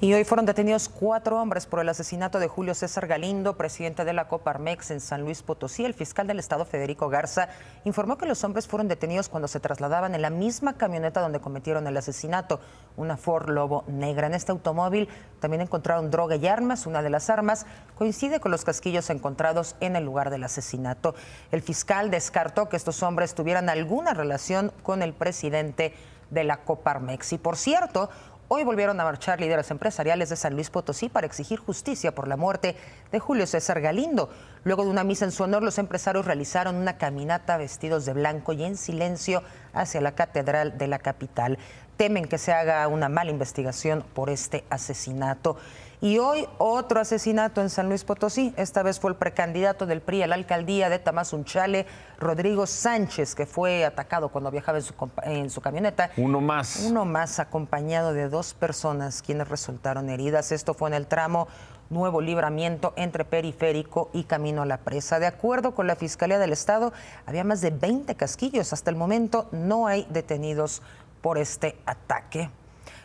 Y hoy fueron detenidos cuatro hombres por el asesinato de Julio César Galindo, presidente de la Coparmex en San Luis Potosí. El fiscal del Estado, Federico Garza, informó que los hombres fueron detenidos cuando se trasladaban en la misma camioneta donde cometieron el asesinato, una Ford Lobo negra. En este automóvil también encontraron droga y armas. Una de las armas coincide con los casquillos encontrados en el lugar del asesinato. El fiscal descartó que estos hombres tuvieran alguna relación con el presidente de la Coparmex. Y por cierto, Hoy volvieron a marchar líderes empresariales de San Luis Potosí para exigir justicia por la muerte de Julio César Galindo. Luego de una misa en su honor, los empresarios realizaron una caminata vestidos de blanco y en silencio hacia la catedral de la capital temen que se haga una mala investigación por este asesinato. Y hoy otro asesinato en San Luis Potosí. Esta vez fue el precandidato del PRI a la alcaldía de Unchale, Rodrigo Sánchez, que fue atacado cuando viajaba en su, camioneta. Uno más. Uno más, acompañado de dos personas quienes resultaron heridas. Esto fue en el tramo nuevo libramiento entre periférico y camino a la presa. De acuerdo con la Fiscalía del Estado, había más de 20 casquillos. Hasta el momento no hay detenidos por este ataque.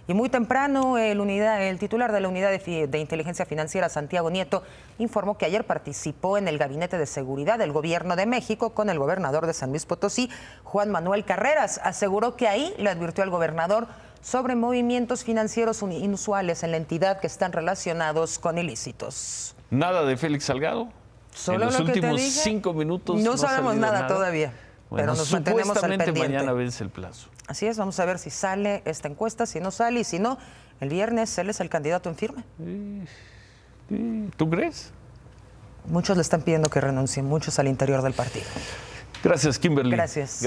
Y muy temprano, el, unidad, el titular de la Unidad de, Inteligencia Financiera, Santiago Nieto, informó que ayer participó en el Gabinete de Seguridad del Gobierno de México con el gobernador de San Luis Potosí, Juan Manuel Carreras. Aseguró que ahí le advirtió al gobernador sobre movimientos financieros inusuales en la entidad que están relacionados con ilícitos. Nada de Félix Salgado. Solo los lo últimos que te cinco minutos. No, sabemos nada todavía pero nos mantenemos al pendiente. mañana vence el plazo. Así es, vamos a ver si sale esta encuesta, si no sale y si no, el viernes él es el candidato en firme. ¿Tú crees? Muchos le están pidiendo que renuncie, muchos al interior del partido. Gracias, Kimberly. Gracias.